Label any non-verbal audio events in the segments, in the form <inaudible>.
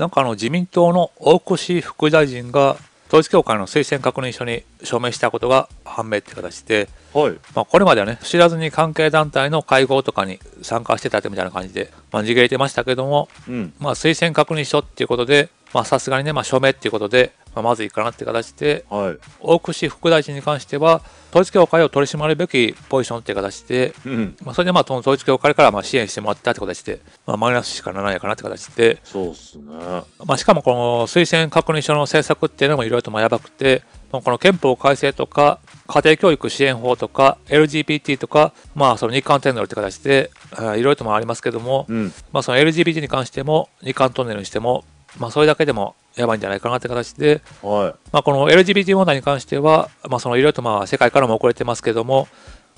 なんかあの自民党の大越副大臣が統一教会の推薦確認書に署名したことが判明って形で、はいまあ、これまではね知らずに関係団体の会合とかに参加してたってみたいな感じで、まあ、逃げてましたけども、うんまあ、推薦確認書っていうことでさすがにね、まあ、署名っていうことでまあ、まずいかなって形で、はい、大串副大臣に関しては統一教会を取り締まるべきポジションって形で、うん、まあ、それでまあ統一教会からまあ支援してもらったって形で、まあ、マイナスしかならないかなって形でそうっすね、まあ、しかもこの推薦確認書の政策っていうのもいろいろとまやばくてこの憲法改正とか家庭教育支援法とか LGBT とか、まあ、その日韓トンネルって形でいろいろともありますけども、うん、まあ、その LGBT に関しても日韓トンネルにしてもまあ、それだけでもやばいんじゃないかなって形で、はい、まあ、この LGBT 問題に関しては、まあ、そのいろいろとまあ世界からも遅れてますけども、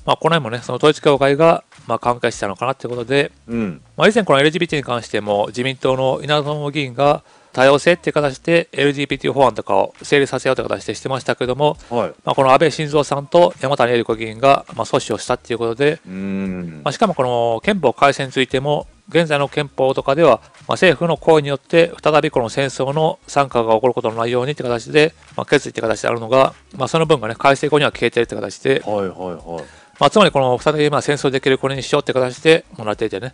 まあ、この辺もね、その統一教会がまあ関係したのかなということで、うんまあ、以前、この LGBT に関しても自民党の稲園議員が、多様性っていう形で LGBT 法案とかを成立させようという形でしてましたけども、はい、まあ、この安倍晋三さんと山谷恵理子議員がまあ阻止をしたっていうことで、まあ、しかもこの憲法改正についても、現在の憲法とかでは、まあ、政府の行為によって再びこの戦争の参加が起こることのないようにって形で、まあ、決意って形であるのが、まあ、その分がね、改正後には消えてるって形で、はいはいはいまあ、つまりこの再びまあ戦争できるこれにしようって形でもらっていてね、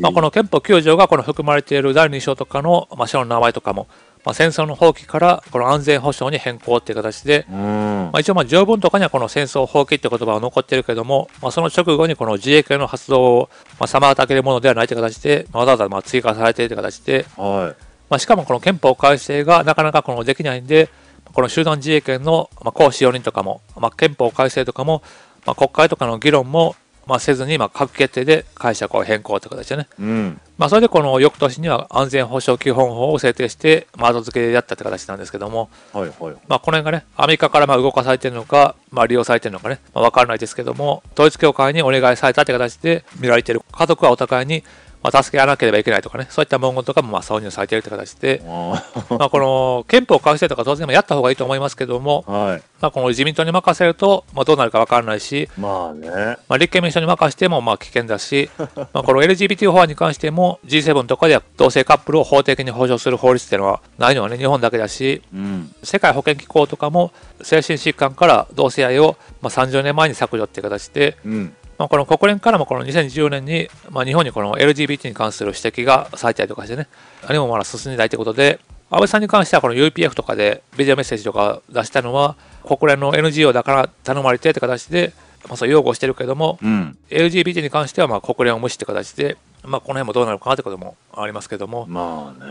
まあ、この憲法9条がこの含まれている第2章とかの、まあ、の名前とかも、まあ、戦争の放棄からこの安全保障に変更っていう形で、まあ、一応まあ条文とかにはこの戦争放棄って言葉は残ってるけども、まあ、その直後にこの自衛権の発動をまあ妨げるものではないって形で、まあ、わざわざまあ追加されているって形で、はい、まあ、しかもこの憲法改正がなかなかこのできないんで、この集団自衛権の、まあ、行使容認とかも、まあ、憲法改正とかも、まあ、国会とかの議論も、まあ、せずに、まあ、閣決定で解釈を変更という形でね、うん、まあ、それでこの翌年には安全保障基本法を制定して、まあ、後付けでやったという形なんですけども、はいはいまあ、この辺がね、アメリカからまあ動かされているのか、まあ、利用されているのかね、まあ、分からないですけども、統一教会にお願いされたという形で見られている家族はお互いにまあ、助けらなければいけないとかね、そういった文言とかもまあ挿入されているという形で、まあこの憲法改正とか当然やった方がいいと思いますけども、はい、まあこの自民党に任せると、まあ、どうなるか分からないし、まあねまあ、立憲民主党に任せてもまあ危険だし、<laughs> まあこの LGBT 法案に関しても G7 とかでは同性カップルを法的に保障する法律っていうのはないのはね、日本だけだし、うん、世界保健機構とかも精神疾患から同性愛をまあ30年前に削除っていう形で、うん、まあ、この国連からもこの2014年に、まあ、日本にこの LGBT に関する指摘がされたりとかしてね、あれもまだ進んでないということで、安倍さんに関してはこの UPF とかでビデオメッセージとか出したのは、国連の NGO だから頼まれてって形で、まあ、そう擁護してるけども、うん、LGBT に関してはまあ国連を無視って形でまあ、この辺もどうなるかということもありますけども、まあね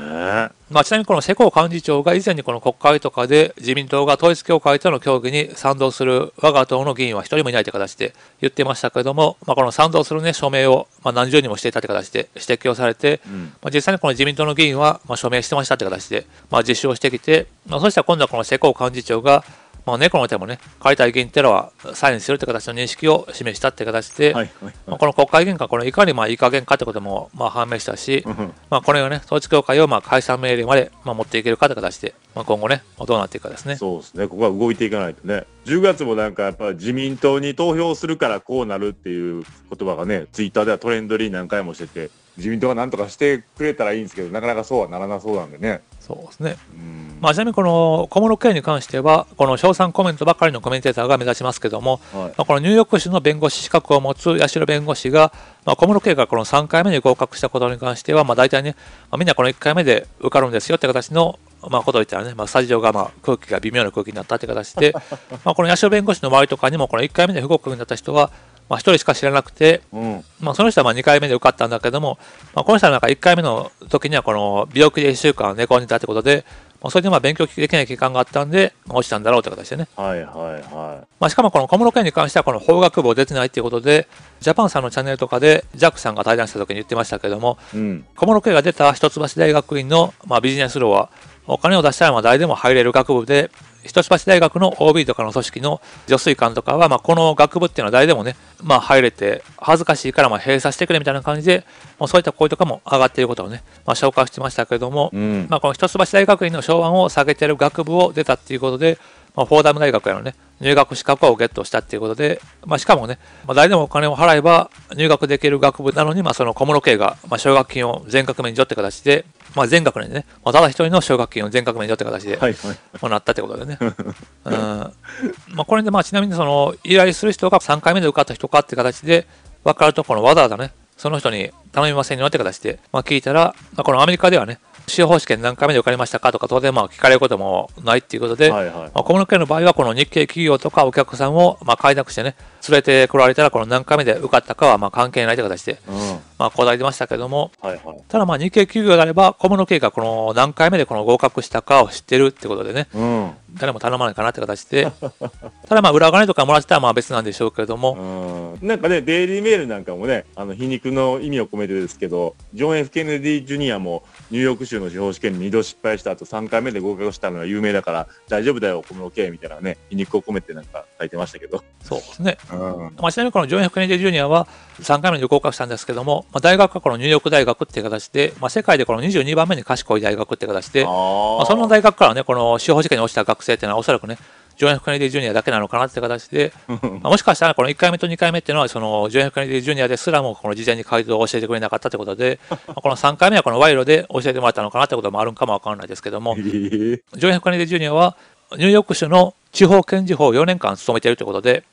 まあ、ちなみにこの世耕幹事長が以前にこの国会とかで自民党が統一教会との協議に賛同する我が党の議員は一人もいないという形で言ってましたけども、まあ、この賛同する、ね、署名をまあ何十人もしていたという形で指摘をされて、うん、まあ、実際にこの自民党の議員はまあ署名してましたという形で、まあ、実施をしてきて、まあ、そしたら今度はこの世耕幹事長がまあね、この点もね、解体権っていうのはサインするって形の認識を示したって形で、はいはいまあ、この国会議員がこれいかにまあいい加減かってこともまあ判明したし、まあ、これをね、統一教会をまあ解散命令までまあ持っていけるかって形で、まあ、今後ね、まあ、どうなっていくかですね。そうですね、ここは動いていかないとね。10月もなんかやっぱ自民党に投票するからこうなるっていう言葉がね、ツイッターではトレンドリー何回もしてて、自民党がなんとかしてくれたらいいんですけど、なかなかそうはならなそうなんでね。そうですね、まあ、ちなみにこの小室圭に関してはこの賞賛コメントばかりのコメンテーターが目指しますけども、はい、まあ、このニューヨーク州の弁護士資格を持つ八代弁護士が、まあ、小室圭がこの3回目に合格したことに関しては、まあ、大体ね、まあ、みんなこの1回目で受かるんですよって形のまあ、ことを言ったらね、まあ、スタジオがまあ空気が微妙な空気になったっいう形で、<laughs> まあこの八代弁護士の周りとかにも、この1回目で不合格になった人は、まあ、1人しか知らなくて、うん、まあ、その人はま2回目で受かったんだけども、まあ、この人はなんか1回目の時にはこの病気で1週間寝込んでたってことで、まあ、それでまあ勉強できない期間があったんで、落ちたんだろうって形でね。はいはいはい。まあ、しかもこの小室圭に関しては、この法学部を出てないっていうことで、ジャパンさんのチャンネルとかで、ジャックさんが対談した時に言ってましたけども、うん、小室圭が出た一橋大学院のまあビジネスローは、お金を出したらまあ誰でも入れる学部で、一橋大学の OB とかの組織の助水官とかは、まあ、この学部っていうのは誰でもね、まあ、入れて、恥ずかしいからまあ閉鎖してくれみたいな感じで、もうそういった声とかも上がっていることをね、まあ、紹介してましたけれども、うん、まあ、この一橋大学院の昭和を下げてる学部を出たっていうことで、まあ、フォーダム大学へのね、入学資格をゲットしたっていうことで、まあ、しかもね、まあ、誰でもお金を払えば入学できる学部なのに、まあ、その小室圭が、まあ、奨学金を全額免除って形で、まあ、全学年でね、まあ、ただ一人の奨学金を全額免除って形で、はいはい、まあ、なったってことでね。<laughs> うんまあ、これで、まあ、ちなみにその依頼する人が3回目で受かった人かって形で分かるところわざわざね、その人に頼みませんよって形で、まあ、聞いたら、まあ、このアメリカではね、司法試験何回目で受かりましたかとか、当然まあ聞かれることもないっていうことで、はいはい、まあ、小室家の場合は、この日系企業とかお客さんをまあ開拓してね、連れてこられたら、この何回目で受かったかはまあ関係ないという形で、うん、まあ、答えてましたけども、はいはい、ただ、まあ、日系企業であれば、小室圭がこの何回目でこの合格したかを知ってるってことでね、うん、誰も頼まないかなって形で、<laughs> ただ、まあ、裏金とかもらってたらまあ別なんでしょうけれども、うん、なんかね、デイリーメールなんかもね、あの皮肉の意味を込めてですけど、ジョン・ F・ ケネディ・ジュニアもニューヨーク州の司法試験に2度失敗した後、3回目で合格したのが有名だから、大丈夫だよ、小室圭みたいなね、皮肉を込めてなんか書いてましたけど。そうですね。まあ、ちなみにこのジョン・ F・ ケネディ・ジュニアは3回目に合格したんですけども、まあ、大学はこのニューヨーク大学っていう形で、まあ、世界でこの22番目に賢い大学っていう形で、まあ、その大学からね、この司法事件に落ちた学生っていうのはおそらくね、ジョン・ F・ ケネディ・ジュニアだけなのかなって形で、<laughs> まあ、もしかしたらこの1回目と2回目っていうのは、そのジョン・ F・ ケネディ・ジュニアですらもこの事前に回答を教えてくれなかったってことで、まあ、この3回目はこの賄賂で教えてもらったのかなってこともあるんかもわからないですけども、ジョン・ F・ ケネディ・ジュニアはニューヨーク州の地方検事法を4年間務めているということで、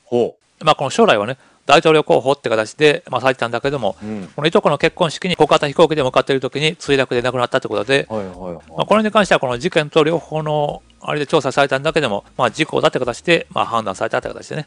まあ、この将来はね、大統領候補って形で、まあ、されてたんだけども、うん、このいとこの結婚式に小型飛行機で向かっている時に墜落で亡くなったということで、はいはいはいまあ、これに関してはこの事件と両方のあれで調査されたんだけども、まあ、事故だって形で、まあ、判断されたって形でね、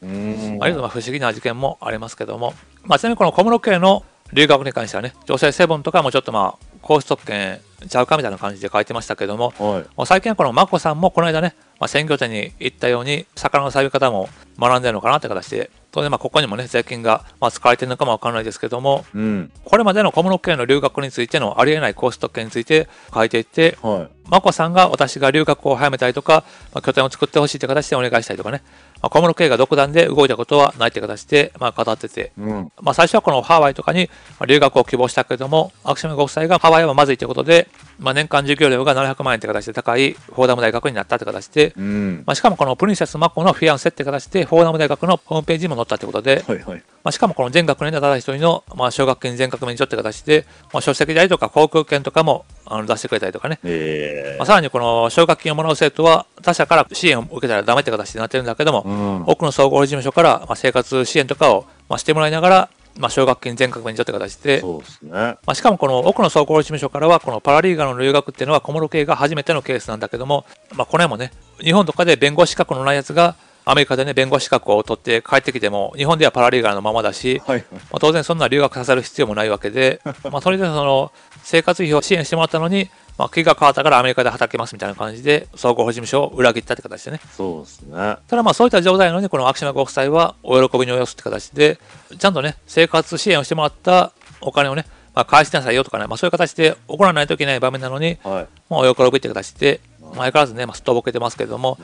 あるいは不思議な事件もありますけども、まあ、ちなみにこの小室家の留学に関してはね、女性セブンとかもちょっとまあ、皇室特権ちゃうかみたいな感じで書いてましたけども、はい、最近はこの眞子さんもこの間ね、まあ、鮮魚店に行ったように魚のさび方も学んでるのかなって形で当然まあここにもね税金がまあ使われてるのかもわかんないですけども、うん、これまでの小室家の留学についてのありえない皇室特権について書いていって、はい、眞子さんが私が留学を早めたりとか、まあ、拠点を作ってほしいって形でお願いしたりとかねまあ、小室圭が独断で動いたことはないという形で、まあ、語ってて、うん、まあ、最初はこのハワイとかに留学を希望したけれども、秋篠ご夫妻がハワイはまずいということで、まあ、年間授業料が700万円という形で高いフォーダム大学になったという形で、うん、まあ、しかもこのプリンセス・マコのフィアンセという形で、フォーダム大学のホームページにも載ったということで、はいはい、まあ、しかもこの全学年でただ一人の、まあ、奨学金全額免除という形で、まあ、書籍でありとか航空券とかもあの出してくれたりとかね、えー、まあ、さらにこの奨学金をもらう生徒は他社から支援を受けたらダメという形になってるんだけども、うん、多くの総合事務所から、まあ、生活支援とかを、まあ、してもらいながら、まあ、奨学金全額免除という形で、そうですねまあ、しかもこの奥の総合事務所からは、このパラリーガーの留学っていうのは小室圭が初めてのケースなんだけども、まあ、これもね、日本とかで弁護士資格のないやつが、アメリカでね、弁護士資格を取って帰ってきても、日本ではパラリーガーのままだし、はい、まあ、当然そんな留学させる必要もないわけで、<laughs> まあ、それでその生活費を支援してもらったのに、まあ、気が変わったからアメリカで働けますみたいな感じで、総合事務所を裏切ったって形でね。そうですね。ただまあ、そういった状態なのに、この秋島ご夫妻はお喜びに及すって形で、ちゃんとね、生活支援をしてもらったお金をね、まあ、返しなさいよとかね、まあ、そういう形で怒らないといけない場面なのに、はい、まあ、お喜びって形で、前か相変わらずね、まあ、すっとぼけてますけれども、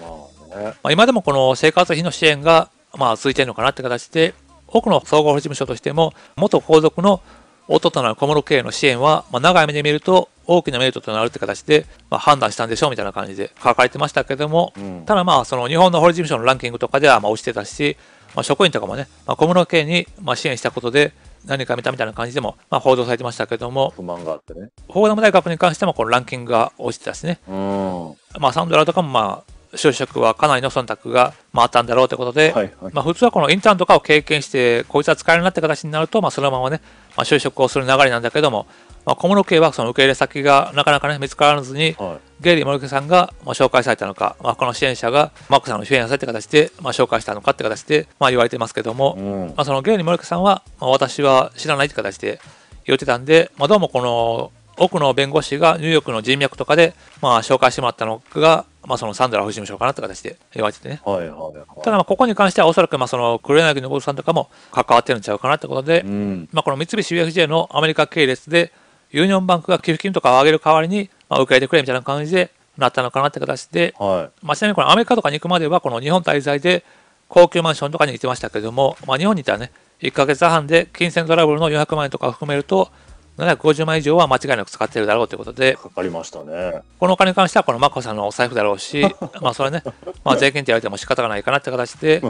まあね、まあ、今でもこの生活費の支援が、まあ、続いてるのかなって形で、多くの総合法事務所としても、元皇族の夫となる小室家への支援は、まあ、長い目で見ると大きなメリットとなるって形で、まあ、判断したんでしょうみたいな感じで書かれてましたけども、うん、ただまあその日本の法律事務所のランキングとかではまあ落ちてたし、まあ、職員とかもね、まあ、小室圭にまあ支援したことで何か見たみたいな感じでも、まあ、報道されてましたけども、不満があってね。フォーダム大学に関しても、このランキングが落ちてたしね。うん、まあ、サンドラとかも、まあ、就職はかなりの忖度が、まあ、あったんだろうということで、はいはい、まあ、普通はこのインターンとかを経験して、こいつは使えるなって形になると、まあ、そのままね、まあ、就職をする流れなんだけども、まあ、小室圭はその受け入れ先がなかなか、ね、見つからずに、はい、ゲイリー・モルケさんがまあ紹介されたのか、まあ、この支援者がマックさんの支援されて形でまあ紹介したのかって形でまあ言われてますけども、うん、まあ、そのゲイリー・モルケさんは、まあ、私は知らないって形で言ってたんで、まあ、どうもこの奥の弁護士がニューヨークの人脈とかで、まあ、紹介してもらったのが、まあ、そのサンドラ夫人所かなって形で言われててね。はいはいはい、ただ、ここに関してはおそらくまあその黒柳昇さんとかも関わってるんちゃうかなってことで、うん、まあ、この三菱 UFJ のアメリカ系列で、ユニオンバンクが寄付金とかを上げる代わりに、まあ、受け入れてくれみたいな感じでなったのかなって形で、はい、まあ、ちなみにこのアメリカとかに行くまではこの日本滞在で高級マンションとかに行ってましたけども、まあ、日本にいたらね1か月半で金銭トラブルの400万円とかを含めると750万以上は間違いなく使っているだろうということでかかりましたねこのお金に関してはこの眞子さんのお財布だろうし <laughs> まあそれね、まあ、税金って言われても仕方がないかなって形で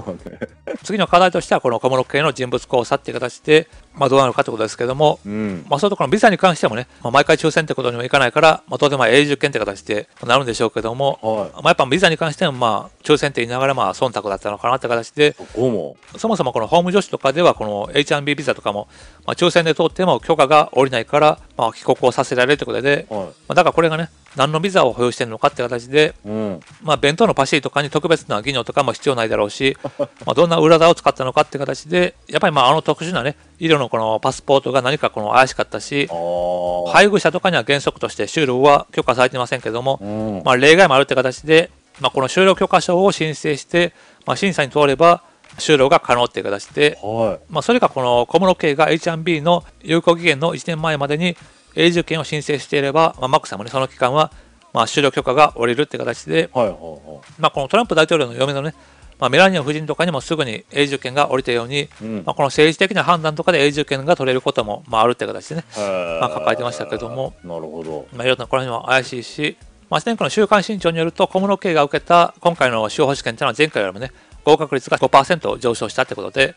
次の課題としてはこの小室系の人物交差っていう形でまあ、どうなるかということですけども、うん、まあ、そういうところのビザに関してもね、まあ、毎回抽選ってことにもいかないから、まあ、当然まあ永住権って形でなるんでしょうけども、はい、まあ、やっぱビザに関してもまあ抽選って言いながらまあ忖度だったのかなって形でそもそもこの法務助手とかではこの H&B ビザとかも、まあ、抽選で通っても許可が下りないから、まあ、帰国をさせられるということで、はい、まあ、だからこれがね何のビザを保有してるのかって形で、うん、まあ、弁当のパシリとかに特別な技能とかも必要ないだろうし、<laughs> まあ、どんな裏技を使ったのかって形で、やっぱりまああの特殊なね、医療のこのパスポートが何かこの怪しかったし、配偶者とかには原則として就労は許可されていませんけども、うん、まあ、例外もあるって形で、まあ、この就労許可証を申請して、まあ、審査に通れば、就労が可能っていう形で、はい、まあ、それがこの小室圭が H&B の有効期限の1年前までに永住権を申請していれば、まあ、マックさんもね、その期間は、まあ、就労許可が下りるって形で、はいはいはい、まあ、このトランプ大統領の嫁のね、まあ、メラニア夫人とかにもすぐに永住権が下りたように、うん、まあ、この政治的な判断とかで永住権が取れることも、まあ、あるって形でね、まあ、抱えてましたけども、なるほど、まあ、いろんなこれ辺も怪しいし、まあ、前回の週刊新潮によると、小室圭が受けた今回の司法試験というのは前回よりもね、合格率が5%上昇したってことで、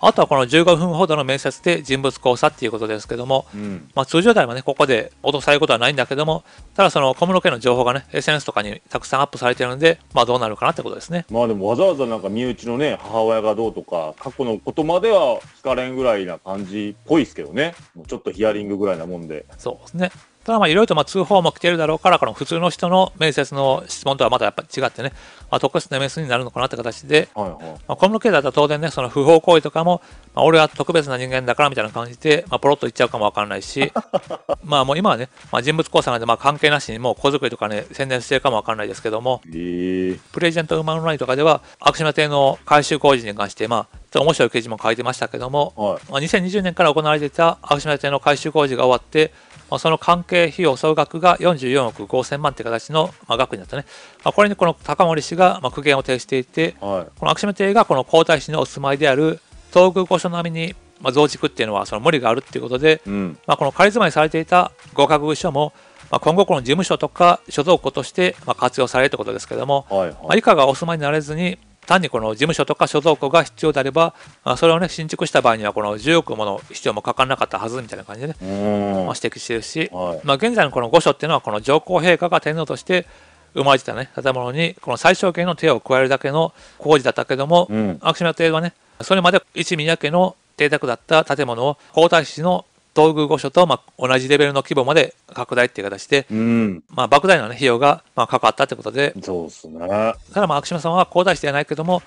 あとはこの15分ほどの面接で人物交差っていうことですけども、うん、まあ、通常であればね、ここで脅されることはないんだけども、ただその小室家の情報がね、SNS とかにたくさんアップされてるので、まあどうなるかなってことですね。まあでもわざわざなんか身内のね、母親がどうとか、過去のことまでは聞かれんぐらいな感じっぽいですけどね、もうちょっとヒアリングぐらいなもんで。そうですね。ただまあいろいろとま通報も来てるだろうから、この普通の人の面接の質問とはまたやっぱ違ってね、まあ、特殊な面接になるのかなって形で、はいはい、まあ、コミュニケーターだと当然ね、その不法行為とかも、まあ、俺は特別な人間だからみたいな感じで、まあ、ポロッと言っちゃうかもわからないし、<laughs> まあもう今はね、まあ、人物交差なんでまあ関係なしにもう子作りとかね、宣伝してるかもわからないですけども、えー、プレジェントウーマンラインとかでは、悪島亭の改修工事に関して、まあ、面白い記事も書いてましたけども、はい、まあ、2020年から行われていた青島邸の改修工事が終わって、まあ、その関係費用総額が44億5000万という形の、まあ、額になったね、まあ、これにこの高森氏が、まあ、苦言を呈していて、はい、この青島邸がこの皇太子のお住まいである東宮御所並みに、まあ、増築っていうのはその無理があるっていうことで、うん、まあ、この仮住まいされていた合格部署もまあ、今後この事務所とか所蔵庫としてまあ活用されるということですけれども、はいはい、まあ、以下がお住まいになれずに単にこの事務所とか所蔵庫が必要であれば、それをね、新築した場合には、この10億もの必要もかからなかったはずみたいな感じでね、ま指摘してるし、はい、まあ、現在のこの御所っていうのは、この上皇陛下が天皇として生まれてたね、建物に、この最小限の手を加えるだけの工事だったけども、うん、秋島邸はね、それまで一宮家の邸宅だった建物を皇太子の東宮御所とまあ同じレベルの規模まで拡大っていう形で、うん、まあ、莫大な、ね、費用がまあかかったってことで、そうすね。ただ、まあ、昭島さんは皇太してはないけども、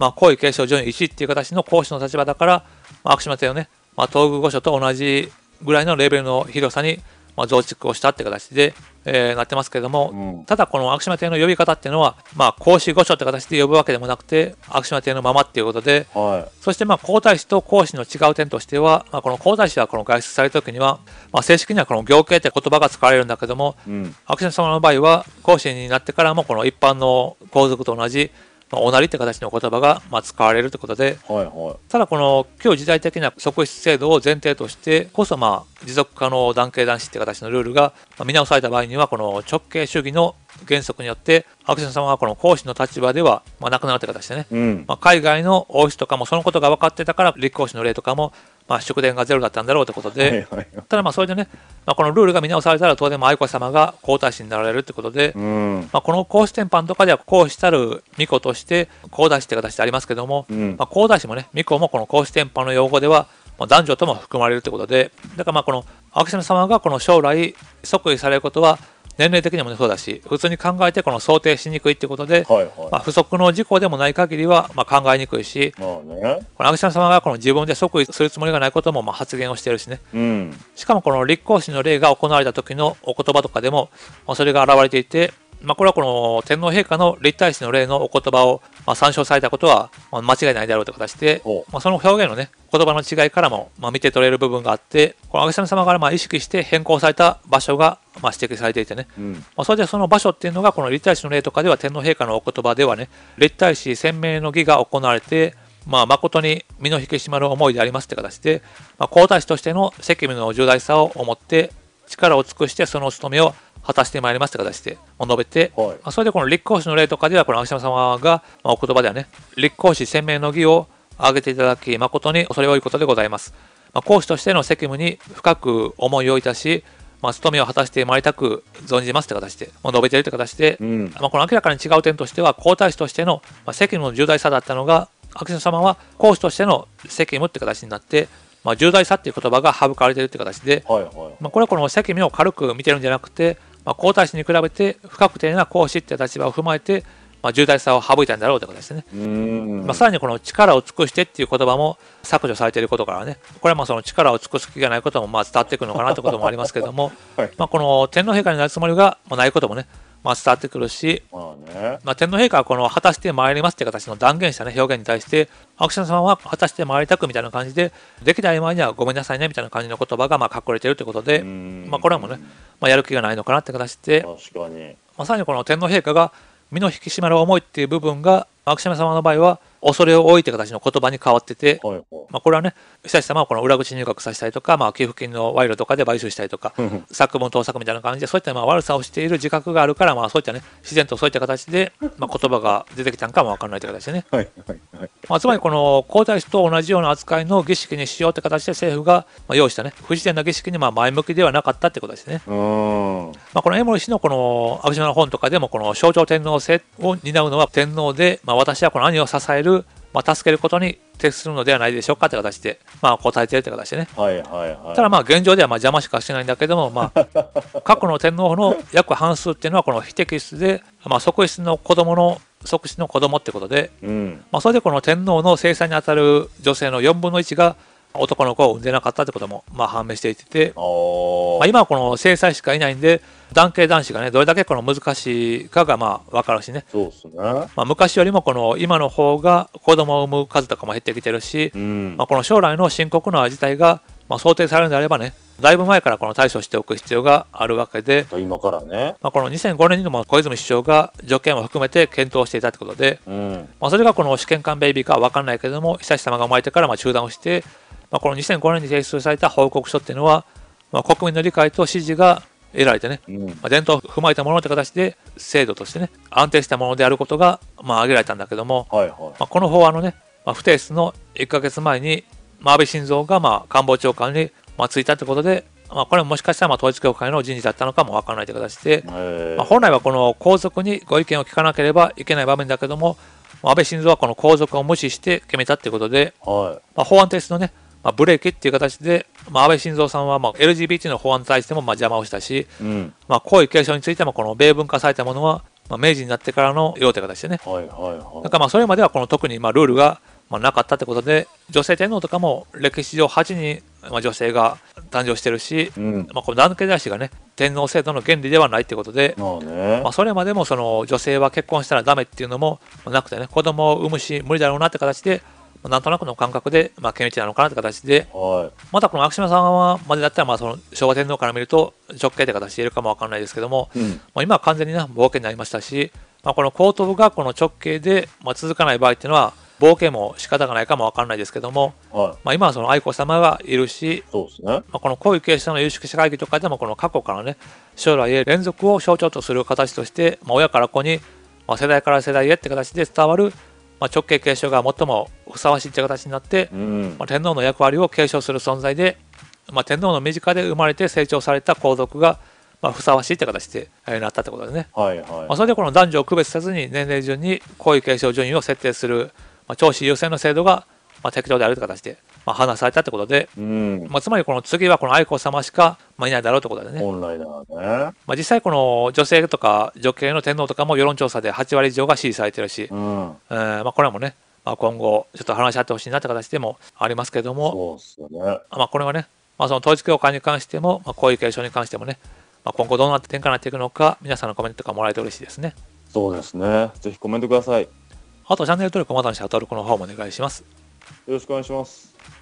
まあ、皇位継承順位1っていう形の皇室の立場だから、まあ、昭島帝をね、まあ、東宮御所と同じぐらいのレベルの広さにまあ、増築をしたって形で、えー、なってますけれども、うん、ただこの悪島邸の呼び方っていうのは、まあ、孔子御所って形で呼ぶわけでもなくて悪島邸のままっていうことで、はい、そしてまあ皇太子と孔子の違う点としては、まあ、この皇太子はこの外出された時には、まあ、正式にはこの行形って言葉が使われるんだけども、うん、島様の場合は孔子になってからもこの一般の皇族と同じまあ、おなりって形の言葉がまあ使われるということで、はいはい、ただこの今日時代的な側室制度を前提としてこそまあ持続可能男系男子って形のルールが見直された場合にはこの直系主義の原則によってアクショ様はこの講師の立場ではまあなくなるという形でね、うん、まあ、海外の王室とかもそのことが分かってたから立皇嗣の例とかもまあ、祝電がゼロだったんだろうということで、ただまあそれでね、まあ、このルールが見直されたら当然愛子さまが皇太子になられるということで、うん、まあ、この皇子典範とかでは皇子たる巫女として皇太子って形でありますけども、うん、まあ、皇太子もね巫女もこの皇子典範の用語では男女とも含まれるということでだからまあこの秋篠様がこの将来即位されることは年齢的にも、ね、そうだし普通に考えてこの想定しにくいってことで、はいはい、まあ、不測の事故でもない限りは、まあ、考えにくいし、まあね、このアクショ様がこの自分で即位するつもりがないこともまあ発言をしているしね、うん、しかもこの立皇嗣の例が行われた時のお言葉とかでもそれが現れていてまあ、これはこの天皇陛下の立体史の例のお言葉をまあ参照されたことは間違いないであろうという形で、まあ、その表現のね、言葉の違いからもまあ見て取れる部分があって、この安倍様からまあ意識して変更された場所がまあ指摘されていてね、うん、まあ、それでその場所っていうのが、この立体史の例とかでは天皇陛下のお言葉ではね、立体史鮮明の儀が行われて、まあ、誠に身の引き締まる思いでありますって形で、まあ、皇太子としての責務の重大さを思って力を尽くしてその務めを果たしてまいりますという形で述べて、はい、それでこの立候補の例とかでは、この秋島様が、まあ、お言葉ではね、立候補鮮明の義を挙げていただき、誠に恐れ多いことでございます。まあ、講師としての責務に深く思いをいたし、まあ、務めを果たしてまいりたく存じますという形で、まあ、述べているという形で、うん、まあ、この明らかに違う点としては、皇太子としての、まあ、責務の重大さだったのが、秋篠様は講師としての責務という形になって、まあ、重大さっていう言葉が省かれているという形で、はいはい、まあ、これはこの責務を軽く見てるんじゃなくて、まあ、皇太子に比べて不確定な皇子って立場を踏まえて、まあ、重大さを省いたんだろうということですね。まあ、さらにこの力を尽くしてっていう言葉も削除されていることからね、これはまあその力を尽くす気がないこともまあ伝わってくるのかなということもありますけれども、<laughs> はい、まあこの天皇陛下になるつもりがもうないこともね、まあ、伝わってくるし、まあねまあ、天皇陛下はこの果たして参りますという形の断言した、ね、表現に対して、アクションさんは果たして参りたくみたいな感じで、できない前にはごめんなさいねみたいな感じの言葉がまあ隠れているということで、まあ、これもね、まあ、やる気がないのかなって形で、まあ、さらにこの天皇陛下が身の引き締まる思いっていう部分が、アクション様の場合は、恐れを置いて形の言葉に変わってて、はいはい、まあ、これはね、久志様をこの裏口入学させたりとか、まあ、寄付金の賄賂とかで買収したりとか、作文盗作みたいな感じで、そういったまあ悪さをしている自覚があるから、まあ、そういったね、自然とそういった形で、まあ、言葉が出てきたんかもわからないという形でね。はいはいはい、まあ、つまり、この皇太子と同じような扱いの儀式にしようって形で政府がまあ用意したね、不自然な儀式にまあ前向きではなかったってことですね。まあ、この江森氏のこの、安倍島の本とかでも、この象徴天皇制を担うのは天皇で、まあ、私はこの兄を支えるまあ、助けることに徹するのではないでしょうかって形で、まあ、答えてるって形でね、はいはいはい、ただまあ現状ではまあ邪魔しかしないんだけども、まあ、<laughs> 過去の天皇の約半数っていうのはこの非敵室で、まあ、即室の子供の即死の子供ってことで、うんまあ、それでこの天皇の制裁にあたる女性の4分の1が男の子を産んでなかったってことも、まあ、判明していてて、まあ、今はこの制裁しかいないんで男系男子がねどれだけこの難しいかがまあ分かるしねそうすね、まあ、昔よりもこの今の方が子供を産む数とかも減ってきてるし、うん、まあ、この将来の深刻な事態が、まあ、想定されるのであればねだいぶ前からこの対処しておく必要があるわけで、今からね、まあ、この2005年にも小泉首相が条件を含めて検討していたということで、うん、まあ、それがこの試験管ベイビーかは分かんないけれども、悠仁さまが生まれてからまあ中断をして、まあ、この2005年に提出された報告書っていうのは、まあ、国民の理解と支持が得られてね、まあ、伝統を踏まえたものという形で制度としてね安定したものであることが、まあ、挙げられたんだけども、はいはい、まあ、この法案のね、まあ、不提出の1か月前に、まあ、安倍晋三が、まあ、官房長官に、まあ、就いたということで、まあ、これももしかしたら、まあ、統一教会の人事だったのかもわからないという形で、まあ、本来はこの皇族にご意見を聞かなければいけない場面だけども、安倍晋三はこの皇族を無視して決めたということで、はい、まあ、法案提出のねまあ、ブレーキっていう形で、まあ、安倍晋三さんはまあ LGBT の法案に対してもまあ邪魔をしたし、うん、まあ、皇位継承についてもこの米文化されたものは、まあ、明治になってからのようという形でね、はいはいはい、だからまあそれまではこの特にまあルールがまあなかったってことで女性天皇とかも歴史上8人、まあ、女性が誕生してるし、うん、まあ、この男系男子がね天皇制度の原理ではないってことで、まあ、ね、まあ、それまでもその女性は結婚したらダメっていうのもなくてね子供を産むし無理だろうなって形でまあ、なんとなくの感覚で、まあ、権利なのかなって形で、はい、まだこの昭島さんはまでだったら、まあ、その昭和天皇から見ると直系って形でいるかもわかんないですけども、うん、まあ、今は完全にな冒険になりましたし、まあ、この皇部がこの直系で、まあ、続かない場合っていうのは冒険も仕方がないかもわかんないですけども、はい、まあ、今はその愛子さまがいるし、ね、まあ、この皇位継承の有識者会議とかでもこの過去からね将来へ連続を象徴とする形として、まあ、親から子に、まあ、世代から世代へって形で伝わるまあ、直系継承が最もふさわしいという形になって、うん、まあ、天皇の役割を継承する存在で、まあ、天皇の身近で生まれて成長された皇族が、まあ、ふさわしいという形で、えなったということですね。はいはいまあ、それでこの男女を区別せずに年齢順に皇位継承順位を設定する、まあ、長子優先の制度が、まあ、適当であるという形で、まあ、判断されたってことで、うん、まあ、つまりこの次はこの愛子さましか、まあ、いないだろうってことだね。本来だよね。まあ、実際この女性とか女系の天皇とかも世論調査で8割以上が支持されてるし、うん、えー、まあ、これもね、まあ、今後ちょっと話し合ってほしいなって形でもありますけども、そうですよね。まあ、これはね、まあ、その統一教会に関しても、まあ、こういう継承に関してもね、まあ、今後どうなって展開になっていくのか、皆さんのコメントとかもらえて嬉しいですね。そうですね。ぜひコメントください。あとチャンネル登録まだのし、登録の方もお願いします。よろしくお願いします。